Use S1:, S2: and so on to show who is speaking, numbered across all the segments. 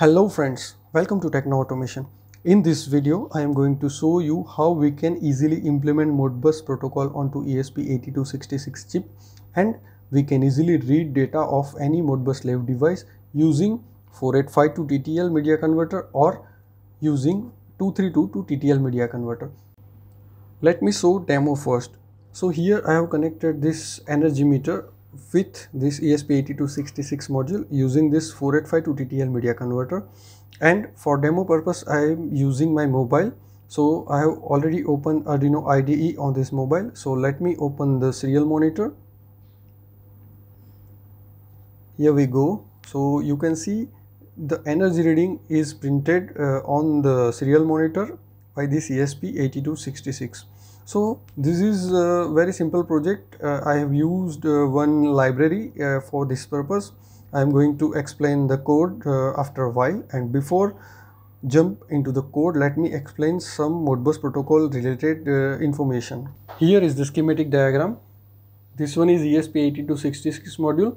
S1: Hello friends, welcome to Techno Automation. In this video, I am going to show you how we can easily implement Modbus protocol onto ESP8266 chip and we can easily read data of any Modbus slave device using 4852 TTL media converter or using 232 to TTL media converter. Let me show demo first. So here I have connected this energy meter with this ESP8266 module using this 485 to TTL media converter and for demo purpose I am using my mobile so I have already opened Arduino IDE on this mobile so let me open the serial monitor here we go so you can see the energy reading is printed uh, on the serial monitor by this ESP8266 so this is a very simple project. Uh, I have used uh, one library uh, for this purpose. I am going to explain the code uh, after a while and before jump into the code let me explain some Modbus protocol related uh, information. Here is the schematic diagram. This one is ESP8266 module.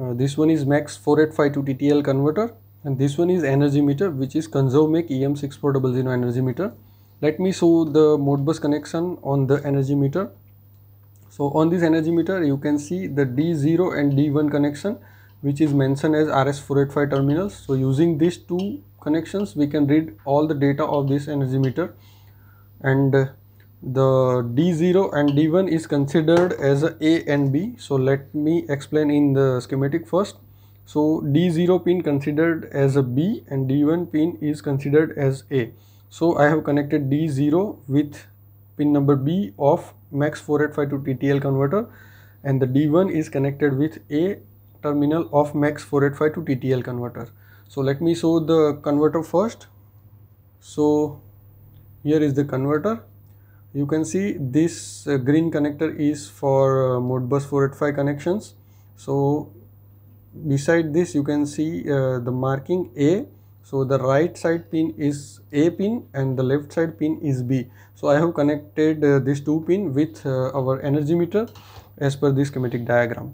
S1: Uh, this one is MAX4852TTL converter and this one is energy meter which is Conservemec EM6400 energy meter let me show the Modbus connection on the energy meter so on this energy meter you can see the D0 and D1 connection which is mentioned as RS485 terminals so using these two connections we can read all the data of this energy meter and uh, the D0 and D1 is considered as a, a and B so let me explain in the schematic first so D0 pin considered as a B and D1 pin is considered as A so I have connected D0 with pin number B of max 485 to TTL converter and the D1 is connected with A terminal of max 485 to TTL converter. So let me show the converter first. So here is the converter. You can see this uh, green connector is for uh, Modbus 485 connections. So beside this you can see uh, the marking A so the right side pin is a pin and the left side pin is b so i have connected uh, these two pin with uh, our energy meter as per this schematic diagram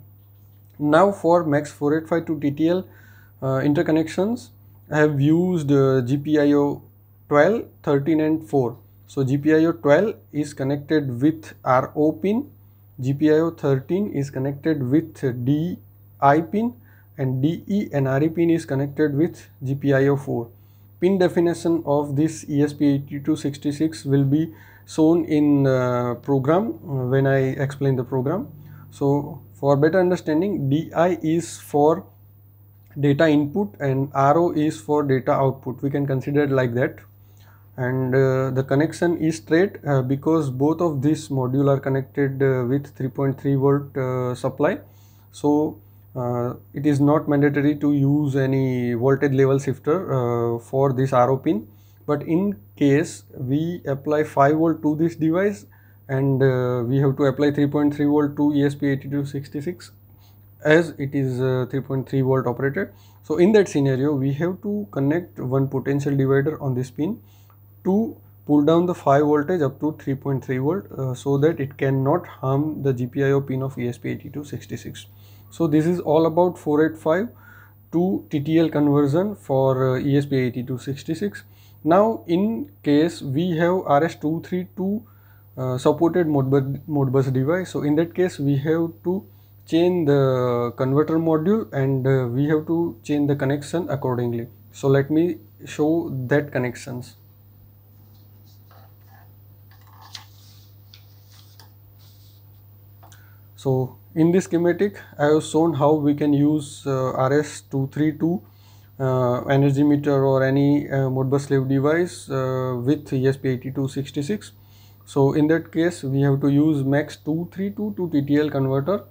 S1: now for max 485 to ttl uh, interconnections i have used uh, gpio 12 13 and 4 so gpio 12 is connected with ro pin gpio 13 is connected with di pin and DE and NRE pin is connected with GPIO4. Pin definition of this ESP8266 will be shown in uh, program uh, when I explain the program. So for better understanding DI is for data input and RO is for data output we can consider it like that and uh, the connection is straight uh, because both of these module are connected uh, with 3.3 volt uh, supply so uh, it is not mandatory to use any voltage level shifter uh, for this RO pin but in case we apply 5 volt to this device and uh, we have to apply 3.3 volt to ESP8266 as it is 3.3 uh, volt operated. So in that scenario we have to connect one potential divider on this pin to pull down the 5 voltage up to 3.3 volt uh, so that it cannot harm the GPIO pin of ESP8266. So this is all about 485 to TTL conversion for uh, ESP8266. Now in case we have RS232 uh, supported Modbus, Modbus device. So in that case we have to change the converter module and uh, we have to change the connection accordingly. So let me show that connections. So in this schematic, I have shown how we can use uh, RS-232 uh, energy meter or any uh, Modbus slave device with ESP8266. So in that case, we have to use MAX232 to TTL converter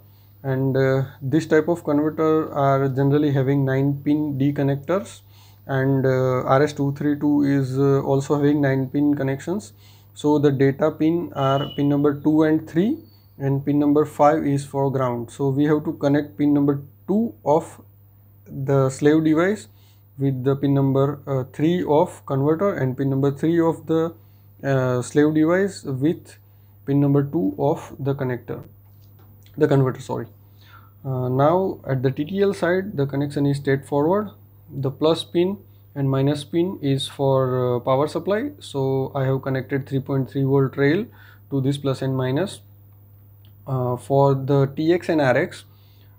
S1: and uh, this type of converter are generally having 9 pin D connectors and uh, RS232 is uh, also having 9 pin connections. So the data pin are pin number 2 and 3 and pin number 5 is for ground so we have to connect pin number 2 of the slave device with the pin number uh, 3 of converter and pin number 3 of the uh, slave device with pin number 2 of the connector the converter sorry uh, now at the TTL side the connection is straightforward the plus pin and minus pin is for uh, power supply so I have connected 3.3 volt rail to this plus and minus minus uh, for the TX and RX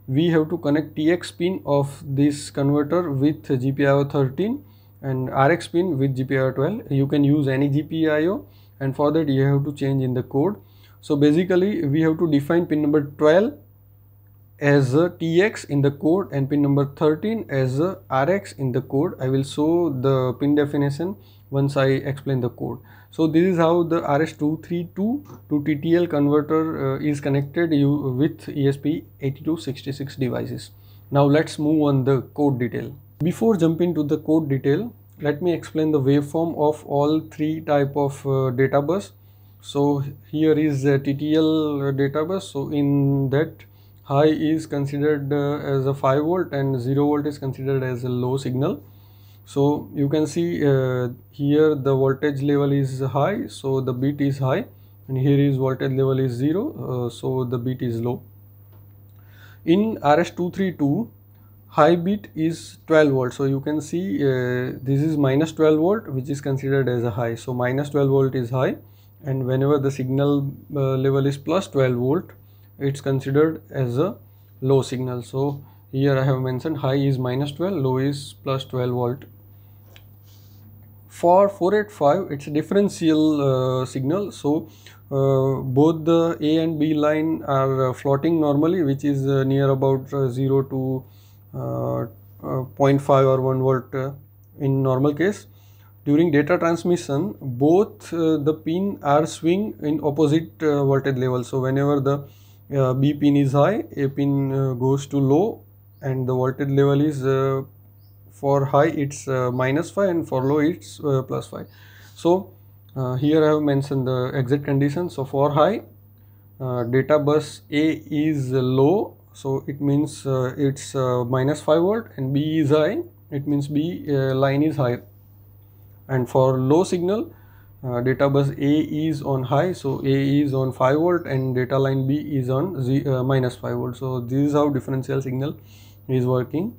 S1: we have to connect TX pin of this converter with GPIO 13 and RX pin with GPIO 12 you can use any GPIO and for that you have to change in the code so basically we have to define pin number 12 as a TX in the code and pin number 13 as a RX in the code I will show the pin definition once I explain the code. So this is how the RS232 to TTL converter uh, is connected with ESP8266 devices. Now let's move on the code detail. Before jumping to the code detail, let me explain the waveform of all three type of uh, data bus. So here is a TTL data bus. So in that high is considered uh, as a 5 volt and 0 volt is considered as a low signal so you can see uh, here the voltage level is high so the beat is high and here is voltage level is 0 uh, so the beat is low in rs232 high beat is 12 volt so you can see uh, this is minus 12 volt which is considered as a high so minus 12 volt is high and whenever the signal uh, level is plus 12 volt it's considered as a low signal so here i have mentioned high is minus 12 low is plus 12 volt for 485 it's a differential uh, signal so uh, both the A and B line are uh, floating normally which is uh, near about uh, 0 to 0.5 or 1 volt in normal case. During data transmission both the pin are swing in opposite voltage level so whenever the B pin is high A pin goes to low and the voltage level is uh, for high it's uh, minus 5 and for low it's uh, plus 5 so uh, here I have mentioned the exit condition so for high data bus A is low so it means it's minus 5 volt and B is high it means B line is high and for low signal uh, data bus A is on high so A is on 5 volt and data line B is on Z, uh, minus 5 volt so this is how differential signal is working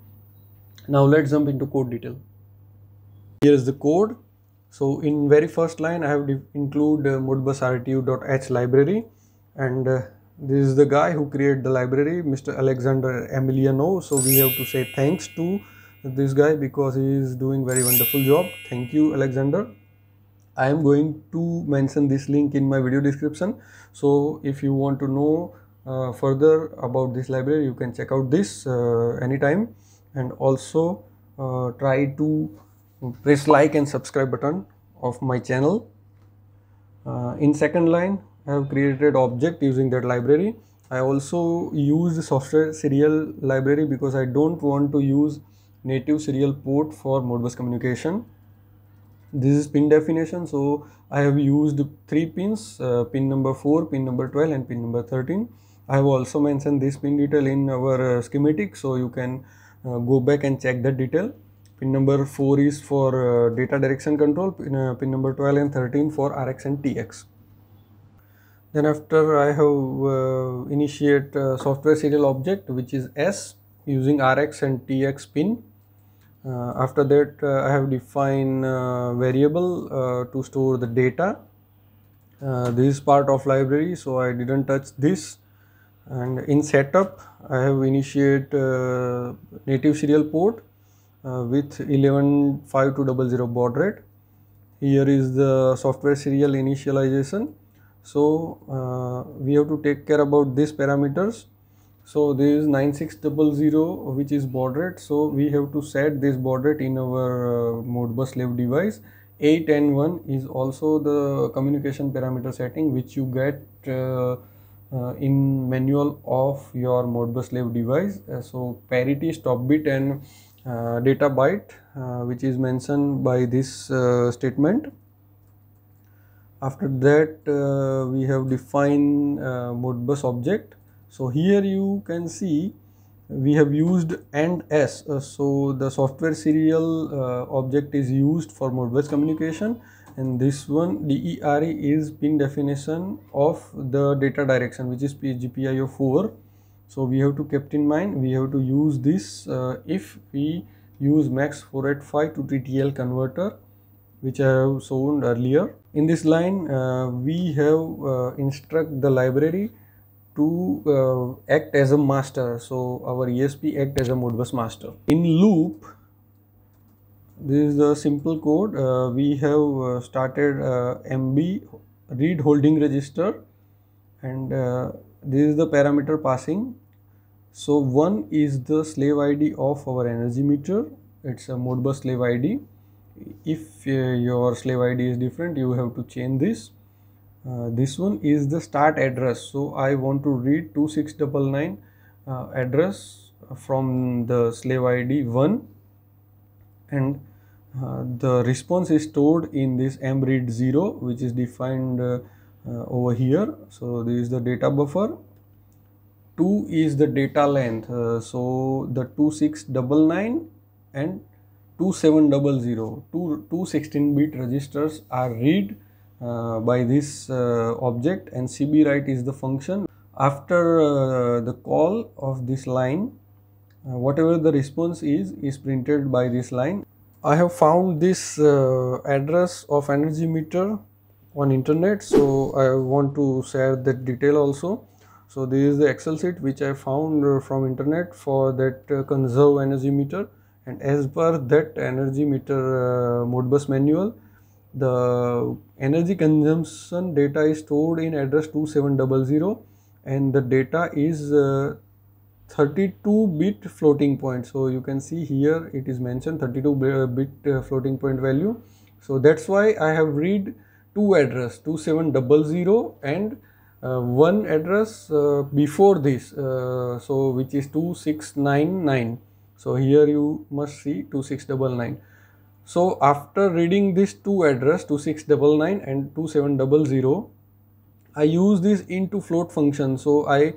S1: now let's jump into code detail here is the code so in very first line i have include uh, modbus rtu.h library and uh, this is the guy who created the library mr alexander emiliano so we have to say thanks to this guy because he is doing very wonderful job thank you alexander i am going to mention this link in my video description so if you want to know uh, further about this library you can check out this uh, anytime and also uh, try to press like and subscribe button of my channel uh, in second line i have created object using that library i also used software serial library because i don't want to use native serial port for modbus communication this is pin definition so i have used three pins uh, pin number 4 pin number 12 and pin number 13 i have also mentioned this pin detail in our uh, schematic so you can uh, go back and check the detail pin number 4 is for uh, data direction control pin, uh, pin, number 12 and 13 for rx and tx then after i have uh, initiate uh, software serial object which is s using rx and tx pin uh, after that i have define variable to store the data this is part of library so i didn't touch this and in setup I have initiate uh, native serial port uh, with 115200 baud rate here is the software serial initialization so uh, we have to take care about these parameters so there is 9600 which is baud rate so we have to set this baud rate in our uh, modbus live device 8 and 1 is also the communication parameter setting which you get uh, uh, in manual of your Modbus slave device. Uh, so parity stop bit and uh, data byte which is mentioned by this statement after that uh, we have defined uh, modbus object so here you can see we have used and s uh, so the software serial object is used for modbus communication and this one DERE is pin definition of the data direction which is GPIO 4 so we have to kept in mind we have to use this uh, if we use max 485 to TTL converter which I have shown earlier in this line uh, we have uh, instruct the library to uh, act as a master so our ESP act as a modbus master in loop this is the simple code uh, we have uh, started uh, mb read holding register and uh, this is the parameter passing so one is the slave id of our energy meter it's a modbus slave id if uh, your slave id is different you have to change this uh, this one is the start address so i want to read 2699 address from the slave id 1 and uh, the response is stored in this mread 0 which is defined uh, uh, over here so this is the data buffer 2 is the data length uh, so the 2699 and 2700 two, two 16 bit registers are read uh, by this uh, object and cb write is the function after the call of this line whatever the response is is printed by this line I have found this uh, address of energy meter on internet so I want to share that detail also so this is the excel sheet which I found uh, from internet for that uh, conserve energy meter and as per that energy meter uh, Modbus manual the energy consumption data is stored in address 2700 and the data is uh, 32 bit floating point so you can see here it is mentioned 32 uh, bit uh, floating point value so that's why i have read two address 2700 and uh, one address uh, before this uh, so which is 2699 so here you must see 2699 so after reading this two address 2699 and 2700 i use this into float function so i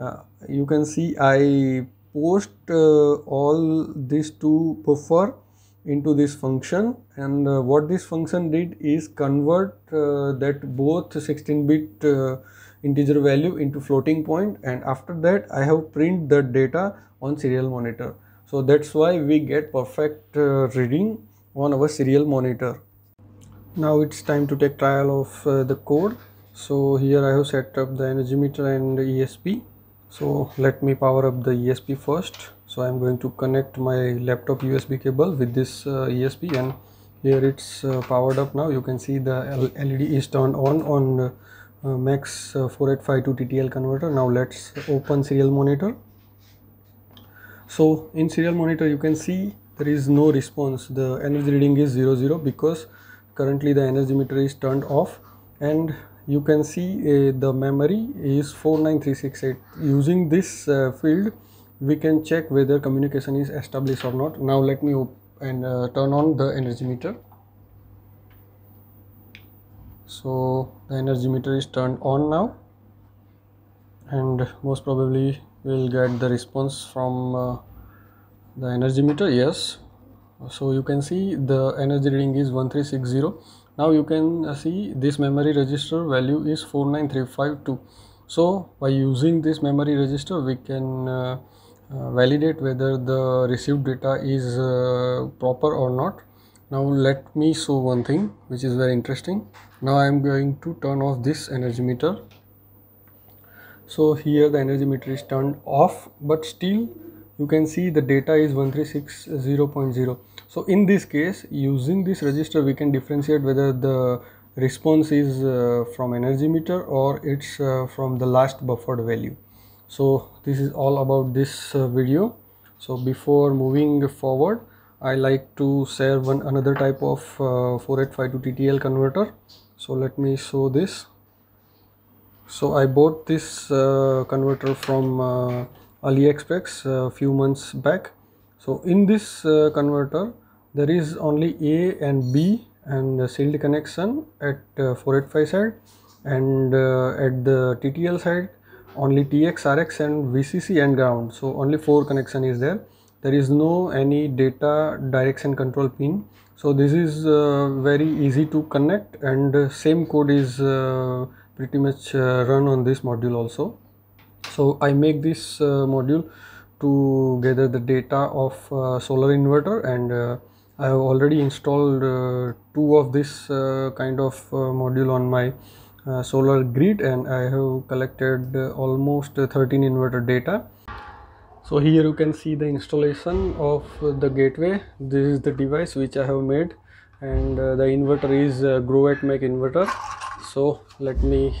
S1: uh, you can see I post uh, all these two buffer into this function and uh, what this function did is convert uh, that both 16 bit uh, integer value into floating point and after that I have print the data on serial monitor. So that's why we get perfect uh, reading on our serial monitor. Now it's time to take trial of the code. So here I have set up the energy meter and ESP so let me power up the ESP first so I'm going to connect my laptop USB cable with this uh, ESP and here it's uh, powered up now you can see the LED is turned on on uh, uh max uh, 4852 TTL converter now let's open serial monitor so in serial monitor you can see there is no response the energy reading is 00 because currently the energy meter is turned off and you can see uh, the memory is 49368 using this uh, field we can check whether communication is established or not now let me and uh, turn on the energy meter so the energy meter is turned on now and most probably we'll get the response from uh, the energy meter yes so you can see the energy reading is 1360 now you can uh, see this memory register value is 49352 so by using this memory register we can uh, uh, validate whether the received data is uh, proper or not now let me show one thing which is very interesting now i am going to turn off this energy meter so here the energy meter is turned off but still you can see the data is 1360.0 so in this case using this register we can differentiate whether the response is uh, from energy meter or it's uh, from the last buffered value so this is all about this uh, video so before moving forward I like to share one another type of uh, 4852 TTL converter so let me show this so I bought this uh, converter from uh, AliExpress a uh, few months back. So in this uh, converter there is only A and B and sealed connection at uh, 485 side and uh, at the TTL side only TX, RX and VCC and ground. So only 4 connection is there. There is no any data direction control pin. So this is uh, very easy to connect and uh, same code is pretty much run on this module also so I make this uh, module to gather the data of uh, solar inverter and uh, I have already installed two of this kind of module on my uh, solar grid and I have collected uh, almost uh, 13 inverter data. So here you can see the installation of the gateway. This is the device which I have made and the inverter is uh, make inverter. So let me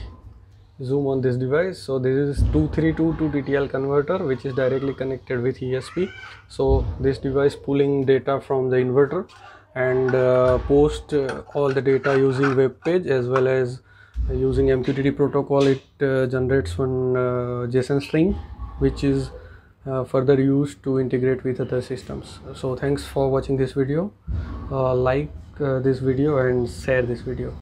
S1: zoom on this device so this is 232 to TTL converter which is directly connected with ESP so this device pulling data from the inverter and uh, post uh, all the data using web page as well as using MQTT protocol it uh, generates one uh, JSON string which is uh, further used to integrate with other systems so thanks for watching this video like this video and share this video